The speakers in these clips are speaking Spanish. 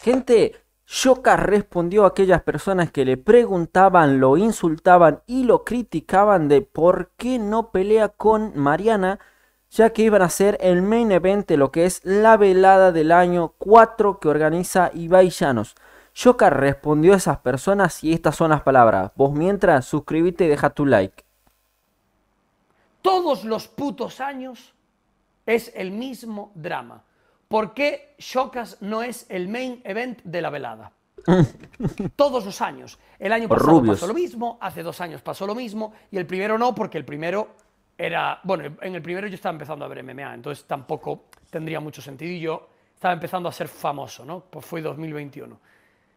Gente, Shoka respondió a aquellas personas que le preguntaban, lo insultaban y lo criticaban de por qué no pelea con Mariana, ya que iban a ser el main event lo que es la velada del año 4 que organiza Ibai Llanos. Shoka respondió a esas personas y estas son las palabras. Vos mientras, suscríbete y deja tu like. Todos los putos años es el mismo drama. ¿Por qué Shokas no es el main event de la velada? Todos los años. El año pasado pasó lo mismo, hace dos años pasó lo mismo, y el primero no, porque el primero era. Bueno, en el primero yo estaba empezando a ver MMA, entonces tampoco tendría mucho sentido y yo estaba empezando a ser famoso, ¿no? Pues fue 2021.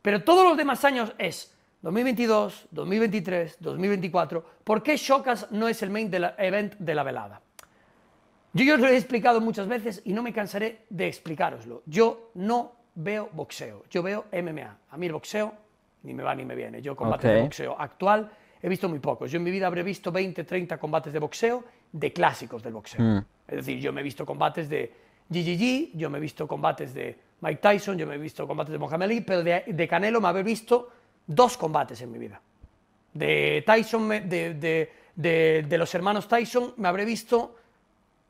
Pero todos los demás años es 2022, 2023, 2024. ¿Por qué Shokas no es el main event de la velada? Yo os lo he explicado muchas veces y no me cansaré de explicaroslo. Yo no veo boxeo, yo veo MMA. A mí el boxeo ni me va ni me viene. Yo combate de boxeo actual he visto muy pocos. Yo en mi vida habré visto 20, 30 combates de boxeo de clásicos del boxeo. Mm. Es decir, yo me he visto combates de GGG, yo me he visto combates de Mike Tyson, yo me he visto combates de Mohamed Ali, pero de, Canelo me habré visto dos combates en mi vida. De Tyson, de, de, de los hermanos Tyson, me habré visto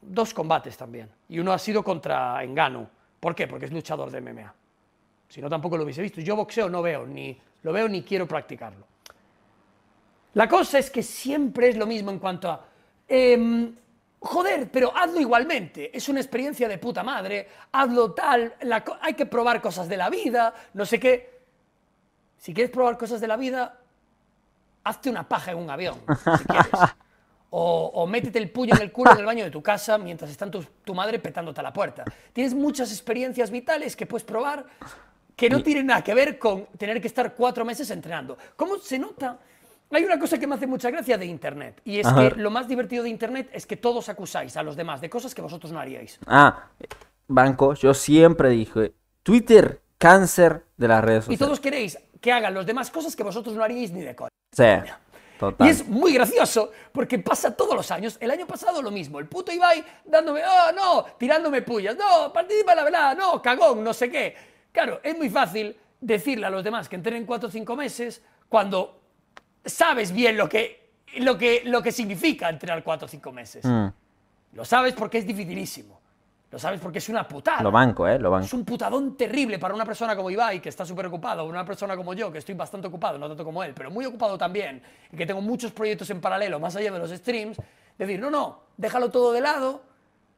dos combates también, y uno ha sido contra Engano. ¿Por qué? Porque es luchador de MMA. Si no, tampoco lo hubiese visto. Yo boxeo no veo, ni lo veo ni quiero practicarlo. La cosa es que siempre es lo mismo en cuanto a... Em, joder, pero hazlo igualmente. Es una experiencia de puta madre. Hazlo tal. hay que probar cosas de la vida. No sé qué. Si quieres probar cosas de la vida, hazte una paja en un avión. Si quieres. O, métete el puño en el culo en el baño de tu casa mientras está tu, madre petándote a la puerta. Tienes muchas experiencias vitales que puedes probar que no tienen nada que ver con tener que estar cuatro meses entrenando. ¿Cómo se nota? Hay una cosa que me hace mucha gracia de Internet, y es que lo más divertido de Internet es que todos acusáis a los demás de cosas que vosotros no haríais. Ah, Banco, yo siempre dije, Twitter, cáncer de las redes sociales. Y todos queréis que hagan los demás cosas que vosotros no haríais ni de coña. Sí. Y es muy gracioso porque pasa todos los años. El año pasado lo mismo. El puto Ibai dándome, oh, no, tirándome pullas. No, participa la velada. No, cagón, no sé qué. Claro, es muy fácil decirle a los demás que entrenen cuatro o cinco meses cuando sabes bien lo que, lo que, lo que significa entrenar cuatro o cinco meses. Mm. Lo sabes porque es dificilísimo. Lo sabes porque es una putada. Lo banco, ¿eh? Lo banco. Es un putadón terrible para una persona como Ibai, que está súper ocupado, o una persona como yo, que estoy bastante ocupado, no tanto como él, pero muy ocupado también, y que tengo muchos proyectos en paralelo, más allá de los streams, decir, no, no, déjalo todo de lado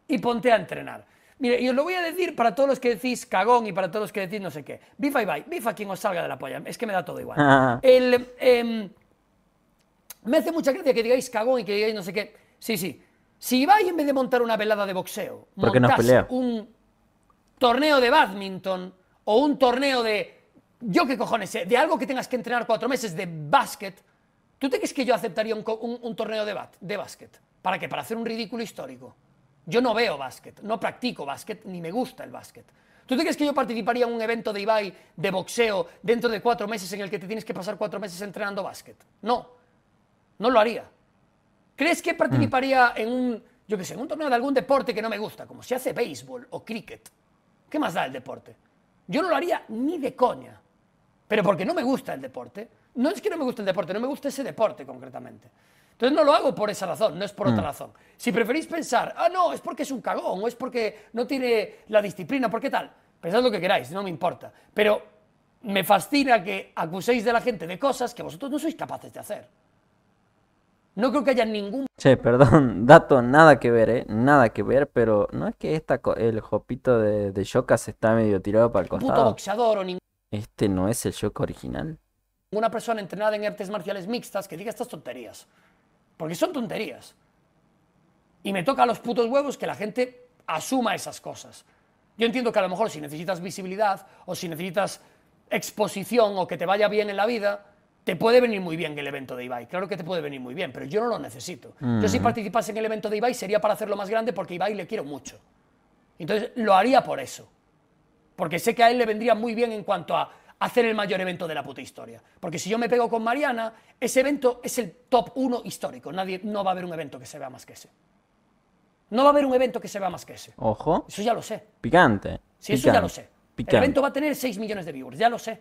y ponte a entrenar. Mire, y os lo voy a decir para todos los que decís cagón y para todos los que decís no sé qué. Bifa Ibai, bifa quien os salga de la polla, es que me da todo igual. Em, me hace mucha gracia que digáis cagón y que digáis no sé qué. Sí, sí, si Ibai en vez de montar una velada de boxeo, un torneo de badminton o un torneo de. Yo qué cojones, de algo que tengas que entrenar cuatro meses de básquet, ¿tú te crees que yo aceptaría un, torneo de, de básquet? ¿Para qué? Para hacer un ridículo histórico. Yo no veo básquet, no practico básquet, ni me gusta el básquet. ¿Tú te crees que yo participaría en un evento de Ibai de boxeo dentro de cuatro meses en el que te tienes que pasar cuatro meses entrenando básquet? No, no lo haría. ¿Crees que participaría mm. en un, yo qué sé, un torneo de algún deporte que no me gusta, como si hace béisbol o cricket? ¿Qué más da el deporte? Yo no lo haría ni de coña, pero porque no me gusta el deporte. No es que no me guste el deporte, no me gusta ese deporte concretamente. Entonces no lo hago por esa razón, no es por otra mm. razón. Si preferís pensar, ah, no, es porque es un cagón, o es porque no tiene la disciplina, ¿por qué tal? Pensad lo que queráis, no me importa. Pero me fascina que acuséis de la gente de cosas que vosotros no sois capaces de hacer. No creo que haya ningún... Che, perdón, dato nada que ver, ¿eh? Nada que ver, pero ¿no es que esta, el jopito de, de Shoka se está medio tirado para el costado? Puto boxeador o ningún... Este no es el Shoka original. Una persona entrenada en artes marciales mixtas que diga estas tonterías. Porque son tonterías. Y me toca a los putos huevos que la gente asuma esas cosas. Yo entiendo que a lo mejor si necesitas visibilidad o si necesitas exposición o que te vaya bien en la vida, te puede venir muy bien el evento de Ibai, claro que te puede venir muy bien, pero yo no lo necesito. Yo si participase en el evento de Ibai sería para hacerlo más grande porque a Ibai le quiero mucho. Entonces lo haría por eso. Porque sé que a él le vendría muy bien en cuanto a hacer el mayor evento de la puta historia. Porque si yo me pego con Mariana, ese evento es el top uno histórico. Nadie, no va a haber un evento que se vea más que ese. No va a haber un evento que se vea más que ese. Ojo. Eso ya lo sé. Picante. Sí, eso ya lo sé. Picante. El evento va a tener 6 millones de viewers, ya lo sé.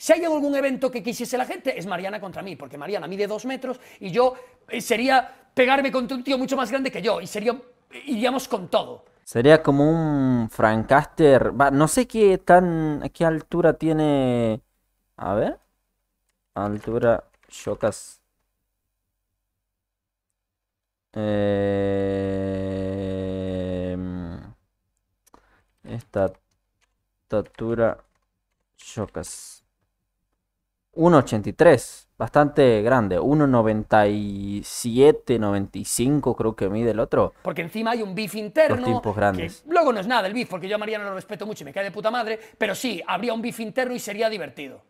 Si hay algún evento que quisiese la gente, es Mariana contra mí, porque Mariana mide dos metros y yo eh, sería pegarme contra un tío mucho más grande que yo y sería, eh, iríamos con todo. Sería como un Francaster. no sé qué tan. qué altura tiene. A ver. Altura. Shokas... Em, estatura. Shocas. 1,83, bastante grande, 1,97, 95 creo que mide el otro. Porque encima hay un bif interno. Los grandes. luego no es nada el bif, porque yo a Mariano lo respeto mucho y me cae de puta madre, pero sí, habría un bif interno y sería divertido.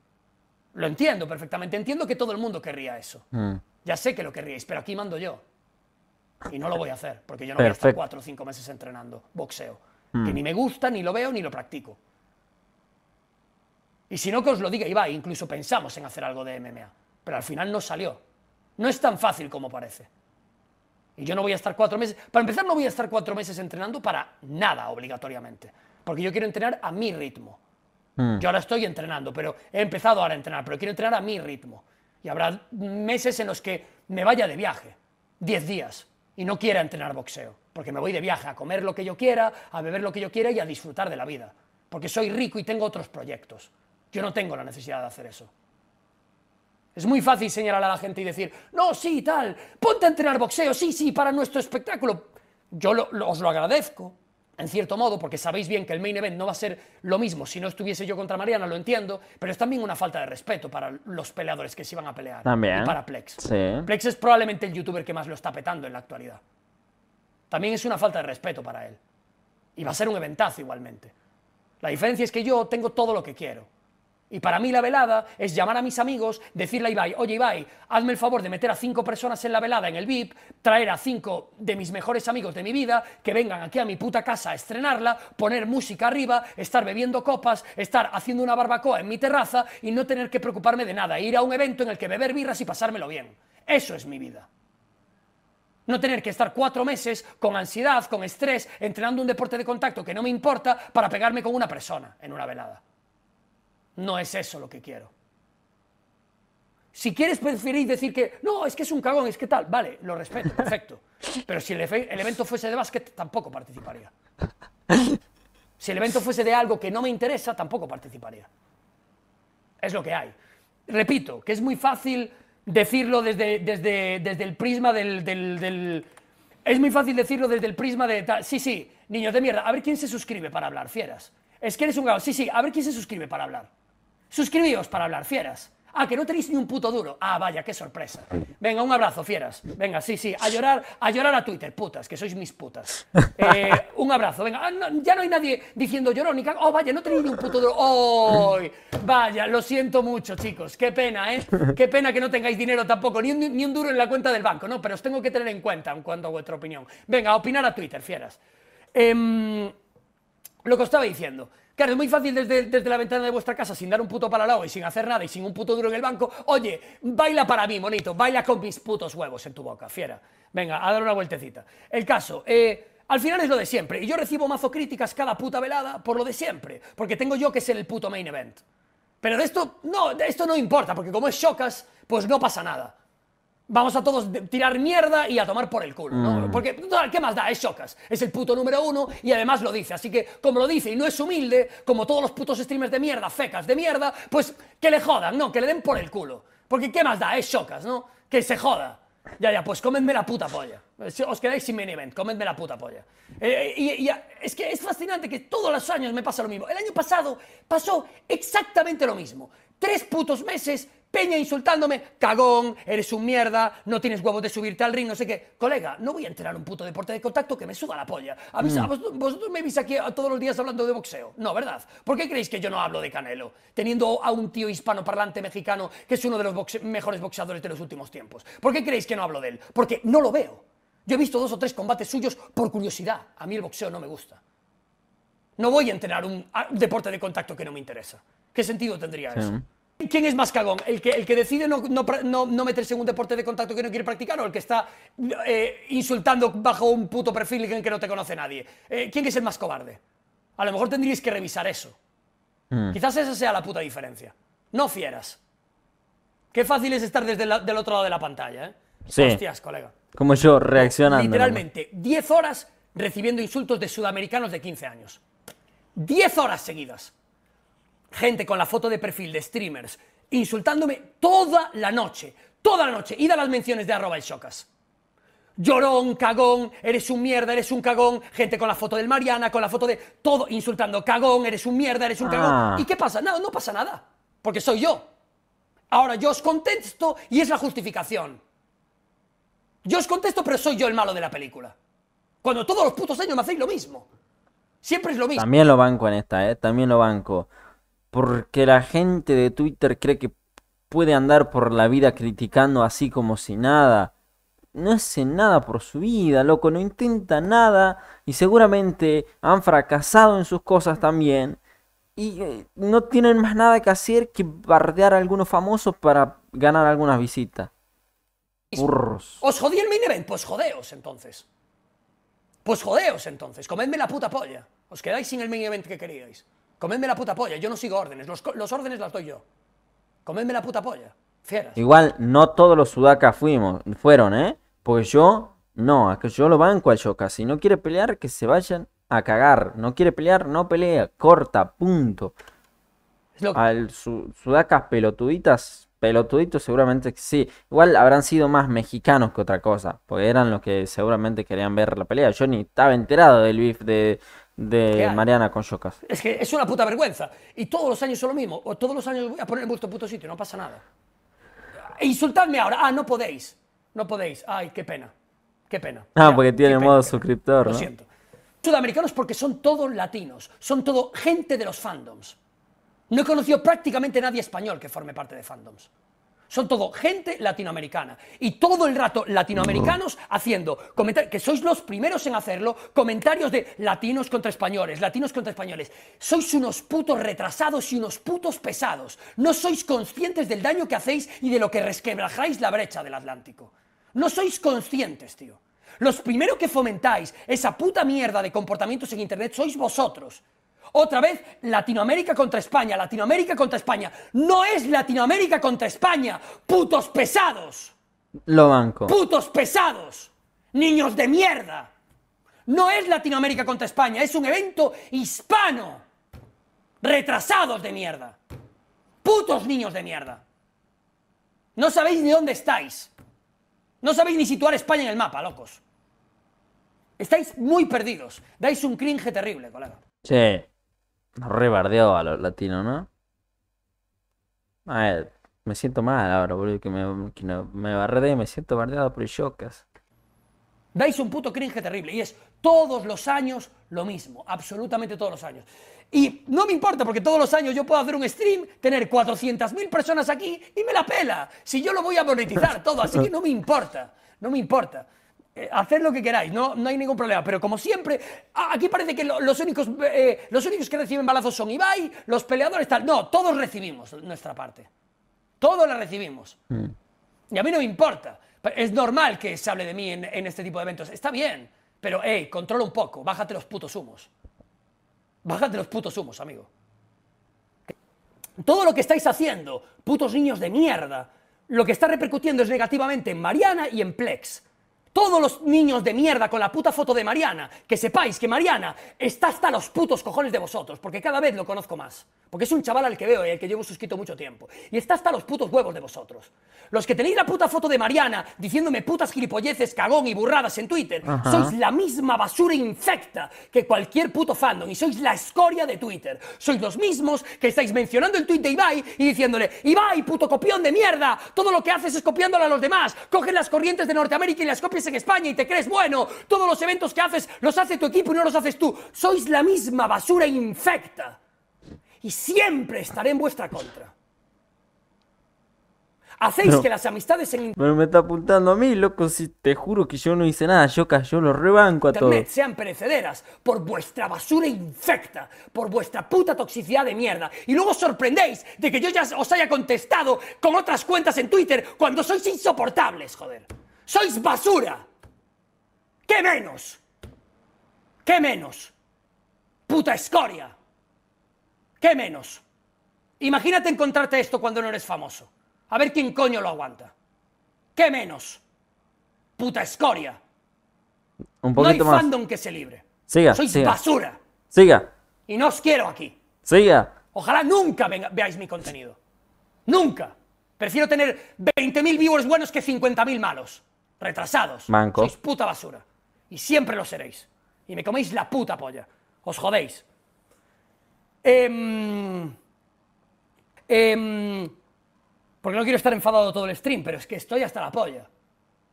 Lo entiendo perfectamente, entiendo que todo el mundo querría eso. Mm. Ya sé que lo querríais, pero aquí mando yo. Y no lo voy a hacer, porque yo no he voy cuatro o cinco meses entrenando boxeo, que mm. ni me gusta, ni lo veo, ni lo practico. Y si no, que os lo diga Ibai, incluso pensamos en hacer algo de MMA, pero al final no salió. No es tan fácil como parece. Y yo no voy a estar cuatro meses, para empezar no voy a estar cuatro meses entrenando para nada obligatoriamente, porque yo quiero entrenar a mi ritmo. Mm. Yo ahora estoy entrenando, pero he empezado ahora a entrenar, pero quiero entrenar a mi ritmo. Y habrá meses en los que me vaya de viaje, diez días, y no quiera entrenar boxeo, porque me voy de viaje a comer lo que yo quiera, a beber lo que yo quiera y a disfrutar de la vida, porque soy rico y tengo otros proyectos. Yo no tengo la necesidad de hacer eso. Es muy fácil señalar a la gente y decir, no, sí, tal, ponte a entrenar boxeo, sí, sí, para nuestro espectáculo. Yo os lo agradezco, en cierto modo, porque sabéis bien que el main event no va a ser lo mismo si no estuviese yo contra Mariana, lo entiendo, pero es también una falta de respeto para los peleadores que se iban a pelear. También. Y para Plex. Plex es probablemente el youtuber que más lo está petando en la actualidad. También es una falta de respeto para él. Y va a ser un eventazo igualmente. La diferencia es que yo tengo todo lo que quiero y para mí la velada es llamar a mis amigos, decirle a Ibai, oye Ibai, hazme el favor de meter a cinco personas en la velada, en el VIP, traer a cinco de mis mejores amigos de mi vida, que vengan aquí a mi puta casa a estrenarla, poner música arriba, estar bebiendo copas, estar haciendo una barbacoa en mi terraza y no tener que preocuparme de nada, ir a un evento en el que beber birras y pasármelo bien. Eso es mi vida. No tener que estar cuatro meses con ansiedad, con estrés, entrenando un deporte de contacto que no me importa para pegarme con una persona en una velada. No es eso lo que quiero. Si quieres preferir decir que no, es que es un cagón, es que tal, vale, lo respeto, perfecto. Pero si el, evento fuese de básquet, tampoco participaría. Si el evento fuese de algo que no me interesa, tampoco participaría. Es lo que hay. Repito, que es muy fácil decirlo desde, desde, desde el prisma del, es muy fácil decirlo desde el prisma de tal. Sí, sí, niños de mierda, a ver quién se suscribe para hablar, fieras. Es que eres un cagón. Sí, sí, a ver quién se suscribe para hablar. Suscribíos para hablar, fieras. Ah, que no tenéis ni un puto duro. Ah, vaya, qué sorpresa. Venga, un abrazo, fieras. Venga, sí, sí, a llorar, a llorar a Twitter, putas, que sois mis putas. Eh, un abrazo, venga. Ah, ya no hay nadie diciendo llorónica. Oh, vaya, no tenéis ni un puto duro. Oh, vaya, lo siento mucho, chicos. Qué pena, ¿eh? Qué pena que no tengáis dinero tampoco, ni un, duro en la cuenta del banco, ¿no? Pero os tengo que tener en cuenta en cuanto a vuestra opinión. Venga, a opinar a Twitter, fieras. Em, lo que os estaba diciendo. Claro, es muy fácil desde, la ventana de vuestra casa, sin dar un puto para lado y sin hacer nada y sin un puto duro en el banco. Oye, baila para mí, monito, baila con mis putos huevos en tu boca, fiera. Venga, a dar una vueltecita. El caso, eh, al final es lo de siempre. Y yo recibo mazo críticas cada puta velada por lo de siempre. Porque tengo yo que ser el puto main event. Pero de esto no, de esto no importa, porque como es chocas, pues no pasa nada vamos a todos tirar mierda y a tomar por el culo, ¿no? Mm. Porque, ¿qué más da? Es Chocas, es el puto número uno y además lo dice. Así que, como lo dice y no es humilde, como todos los putos streamers de mierda, fecas de mierda, pues que le jodan, no, que le den por el culo. Porque, ¿qué más da? Es Chocas, ¿no? Que se joda. Ya, ya, pues comedme la puta polla. Si os quedáis sin mini event, comedme la puta polla. Eh, y, es que es fascinante que todos los años me pasa lo mismo. El año pasado pasó exactamente lo mismo. Tres putos meses Peña insultándome, cagón, eres un mierda, no tienes huevos de subirte al ring, no sé qué. Colega, no voy a entrenar un puto deporte de contacto que me suda la polla. A mí, mm. vosotros, me veis aquí todos los días hablando de boxeo. No, ¿verdad? ¿Por qué creéis que yo no hablo de Canelo? Teniendo a un tío hispano parlante mexicano que es uno de los mejores boxeadores de los últimos tiempos. ¿Por qué creéis que no hablo de él? Porque no lo veo. Yo he visto dos o tres combates suyos por curiosidad. A mí el boxeo no me gusta. No voy a entrenar un, deporte de contacto que no me interesa. ¿Qué sentido tendría eso? ¿Quién es más cagón? ¿El que, el que decide no, no, no, meterse en un deporte de contacto que no quiere practicar o el que está eh, insultando bajo un puto perfil en que no te conoce nadie? Eh, ¿Quién es el más cobarde? A lo mejor tendríais que revisar eso. Hmm. Quizás esa sea la puta diferencia. No fieras. Qué fácil es estar desde el del otro lado de la pantalla, ¿eh? Sí. Hostias, colega. Como yo, reaccionando. Literalmente, 10 horas recibiendo insultos de sudamericanos de 15 años. 10 horas seguidas gente con la foto de perfil de streamers insultándome toda la noche, toda la noche. Y da las menciones de arroba y chocas. Llorón, cagón, eres un mierda, eres un cagón. Gente con la foto del Mariana, con la foto de todo insultando. Cagón, eres un mierda, eres un ah. cagón. ¿Y qué pasa? Nada, no, no pasa nada. Porque soy yo. Ahora yo os contesto y es la justificación. Yo os contesto, pero soy yo el malo de la película. Cuando todos los putos años me hacéis lo mismo. Siempre es lo mismo. También lo banco en esta, ¿eh? También lo banco porque la gente de Twitter cree que puede andar por la vida criticando así como si nada. No hace nada por su vida, loco, no intenta nada y seguramente han fracasado en sus cosas también y eh, no tienen más nada que hacer que bardear a algunos famosos para ganar algunas visitas. Burros. Os jodí el main event, pues jodeos entonces. Pues jodeos entonces, comedme la puta polla. Os quedáis sin el main event que queríais. Comedme la puta polla, yo no sigo órdenes, los, órdenes las doy yo. Comedme la puta polla, fieras. Igual no todos los sudacas fuimos, fueron, ¿eh? Porque yo, no, es que yo lo banco al Shoka. Si no quiere pelear, que se vayan a cagar. No quiere pelear, no pelea, corta, punto. Al sudacas pelotuditas, pelotuditos seguramente sí. Igual habrán sido más mexicanos que otra cosa, porque eran los que seguramente querían ver la pelea. Yo ni estaba enterado del beef de, de Mariana con chocas. Es que es una puta vergüenza. Y todos los años son lo mismo. O todos los años voy a poner en puto sitio, no pasa nada. insultadme ahora. Ah, no podéis. No podéis. Ay, qué pena. Qué pena. Ah, porque tiene modo suscriptor. ¿no? Lo siento. Sudamericanos porque son todos latinos. Son todo gente de los fandoms. No he conocido prácticamente nadie español que forme parte de fandoms son todo gente latinoamericana. Y todo el rato latinoamericanos haciendo comentarios, que sois los primeros en hacerlo, comentarios de latinos contra españoles, latinos contra españoles. Sois unos putos retrasados y unos putos pesados. No sois conscientes del daño que hacéis y de lo que resquebrajáis la brecha del Atlántico. No sois conscientes, tío. Los primeros que fomentáis esa puta mierda de comportamientos en Internet sois vosotros. Otra vez, Latinoamérica contra España, Latinoamérica contra España. No es Latinoamérica contra España. Putos pesados. Lo banco. Putos pesados. Niños de mierda. No es Latinoamérica contra España, es un evento hispano. Retrasados de mierda. Putos niños de mierda. No sabéis ni dónde estáis. No sabéis ni situar España en el mapa, locos. Estáis muy perdidos. Dais un cringe terrible, colega. Sí rebardeo a los latinos, ¿no? A ver, me siento mal ahora, boludo, que me, me me siento bardeado por chocas. Dais un puto cringe terrible y es todos los años lo mismo, absolutamente todos los años. Y no me importa porque todos los años yo puedo hacer un stream, tener 400.000 personas aquí y me la pela. Si yo lo voy a monetizar todo, así que no me importa, no me importa. Eh, haced lo que queráis, no, no hay ningún problema. Pero como siempre, aquí parece que los, únicos, eh, los únicos que reciben balazos son Ibai, los peleadores, tal. No, todos recibimos nuestra parte. Todos la recibimos. Mm. Y a mí no me importa. Es normal que se hable de mí en, en este tipo de eventos. Está bien, pero, hey, controla un poco. Bájate los putos humos. Bájate los putos humos, amigo. Todo lo que estáis haciendo, putos niños de mierda, lo que está repercutiendo es negativamente en Mariana y en Plex. Todos los niños de mierda con la puta foto de Mariana, que sepáis que Mariana está hasta los putos cojones de vosotros, porque cada vez lo conozco más. Porque es un chaval al que veo y al que llevo suscrito mucho tiempo. Y está hasta los putos huevos de vosotros. Los que tenéis la puta foto de Mariana diciéndome putas gilipolleces, cagón y burradas en Twitter, sois la misma basura infecta que cualquier puto fandom y sois la escoria de Twitter. Sois los mismos que estáis mencionando el tweet de Ibai y diciéndole, Ibai, puto copión de mierda, todo lo que haces es copiándolo a los demás, cogen las corrientes de Norteamérica y las copias en España y te crees bueno, todos los eventos que haces los hace tu equipo y no los haces tú. Sois la misma basura infecta. Y siempre estaré en vuestra contra. Hacéis que las amistades en Internet. Me está apuntando a mí, loco. Si te juro que yo no hice nada, yo, yo lo rebanco a Internet sean perecederas por vuestra basura infecta, por vuestra puta toxicidad de mierda. Y luego sorprendéis de que yo ya os haya contestado con otras cuentas en Twitter cuando sois insoportables, joder sois basura. ¿Qué menos? ¿Qué menos? Puta escoria. ¿Qué menos? Imagínate encontrarte esto cuando no eres famoso. A ver quién coño lo aguanta. ¿Qué menos? Puta escoria. Un no hay fandom que se libre. Siga. Sois basura. Siga. Y no os quiero aquí. Siga. Ojalá nunca veáis mi contenido. Nunca. Prefiero tener 20.000 viewers buenos que 50.000 malos retrasados. Manco. Sois puta basura. Y siempre lo seréis. Y me coméis la puta polla. Os jodéis. Em, em, porque no quiero estar enfadado todo el stream, pero es que estoy hasta la polla.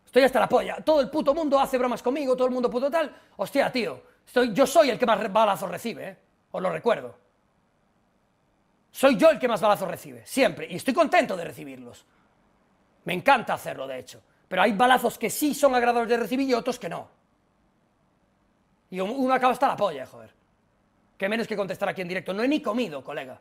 Estoy hasta la polla. Todo el puto mundo hace bromas conmigo, todo el mundo puto tal. Hostia, tío. Estoy, yo soy el que más balazos recibe, ¿eh? Os lo recuerdo. Soy yo el que más balazos recibe, siempre. Y estoy contento de recibirlos. Me encanta hacerlo, de hecho. Pero hay balazos que sí son agradables de recibir y otros que no. Y uno acaba hasta la polla, joder. qué menos que contestar aquí en directo. No he ni comido, colega.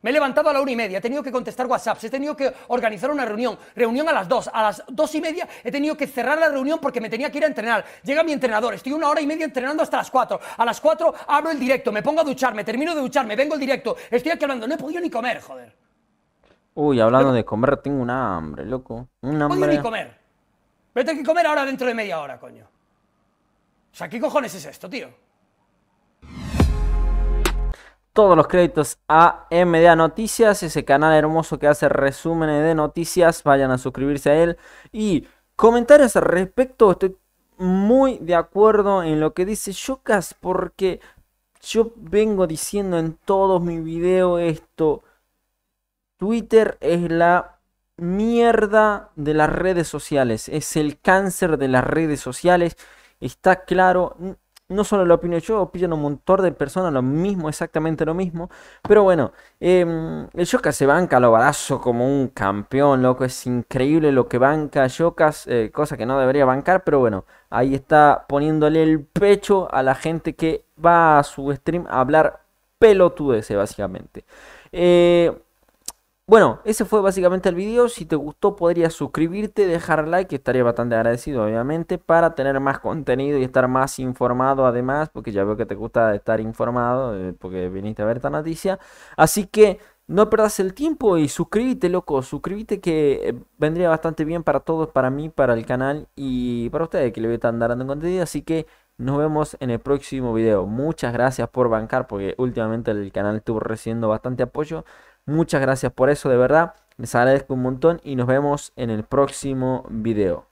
Me he levantado a la una y media, he tenido que contestar WhatsApps, he tenido que organizar una reunión, reunión a las dos, a las dos y media he tenido que cerrar la reunión porque me tenía que ir a entrenar. Llega mi entrenador, estoy una hora y media entrenando hasta las cuatro. A las cuatro abro el directo, me pongo a ducharme, termino de ducharme, vengo el directo, estoy aquí hablando, no he podido ni comer, joder. Uy, hablando de comer, tengo una hambre, loco. No he podido ni comer. Vete tengo que comer ahora dentro de media hora, coño. O sea, ¿qué cojones es esto, tío? Todos los créditos a MDA Noticias, ese canal hermoso que hace resúmenes de noticias. Vayan a suscribirse a él. Y comentarios al respecto. Estoy muy de acuerdo en lo que dice Yucas, porque yo vengo diciendo en todos mis videos esto. Twitter es la mierda de las redes sociales, es el cáncer de las redes sociales, está claro, no solo lo opino yo, opinan un montón de personas lo mismo, exactamente lo mismo. Pero bueno, em, el se banca lo badazo como un campeón, loco. Es increíble lo que banca Yokas, eh, cosa que no debería bancar, pero bueno, ahí está poniéndole el pecho a la gente que va a su stream a hablar pelotudece, básicamente. Eh, bueno, ese fue básicamente el video. Si te gustó, podrías suscribirte, dejar like, estaría bastante agradecido, obviamente, para tener más contenido y estar más informado, además, porque ya veo que te gusta estar informado, eh, porque viniste a ver esta noticia. Así que no perdas el tiempo y suscríbete, loco. Suscríbete que eh, vendría bastante bien para todos, para mí, para el canal y para ustedes que le voy a estar dando contenido. Así que nos vemos en el próximo video. Muchas gracias por bancar porque últimamente el canal estuvo recibiendo bastante apoyo. Muchas gracias por eso, de verdad. Les agradezco un montón y nos vemos en el próximo video.